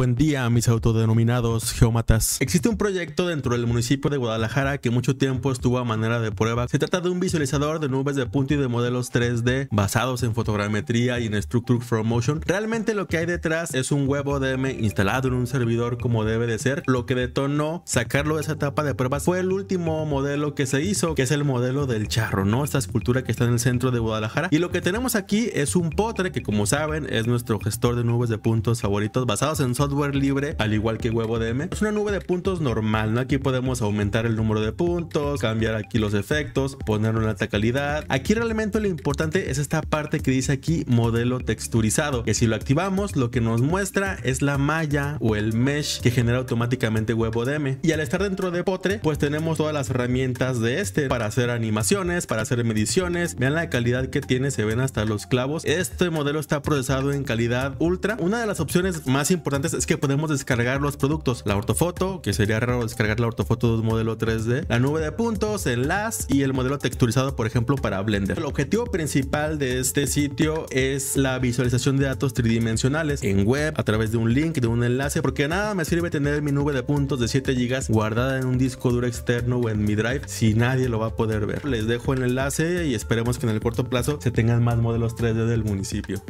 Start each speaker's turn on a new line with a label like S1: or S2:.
S1: Buen día, mis autodenominados geómatas. Existe un proyecto dentro del municipio de Guadalajara que mucho tiempo estuvo a manera de prueba. Se trata de un visualizador de nubes de punto y de modelos 3D basados en fotogrametría y en Structure from Motion. Realmente lo que hay detrás es un web ODM instalado en un servidor como debe de ser. Lo que detonó sacarlo de esa etapa de pruebas fue el último modelo que se hizo, que es el modelo del charro, ¿no? Esta escultura que está en el centro de Guadalajara. Y lo que tenemos aquí es un potre que, como saben, es nuestro gestor de nubes de puntos favoritos basados en software libre, al igual que Huevo M, Es una nube de puntos normal, ¿no? Aquí podemos aumentar el número de puntos, cambiar aquí los efectos, poner una alta calidad. Aquí realmente lo importante es esta parte que dice aquí modelo texturizado, que si lo activamos, lo que nos muestra es la malla o el mesh que genera automáticamente Huevo m. Y al estar dentro de Potre, pues tenemos todas las herramientas de este para hacer animaciones, para hacer mediciones. Vean la calidad que tiene, se ven hasta los clavos. Este modelo está procesado en calidad ultra. Una de las opciones más importantes es que podemos descargar los productos, la ortofoto, que sería raro descargar la ortofoto de un modelo 3D, la nube de puntos, enlaces y el modelo texturizado, por ejemplo, para Blender. El objetivo principal de este sitio es la visualización de datos tridimensionales en web a través de un link, de un enlace, porque nada me sirve tener mi nube de puntos de 7 GB guardada en un disco duro externo o en mi drive si nadie lo va a poder ver. Les dejo el enlace y esperemos que en el corto plazo se tengan más modelos 3D del municipio.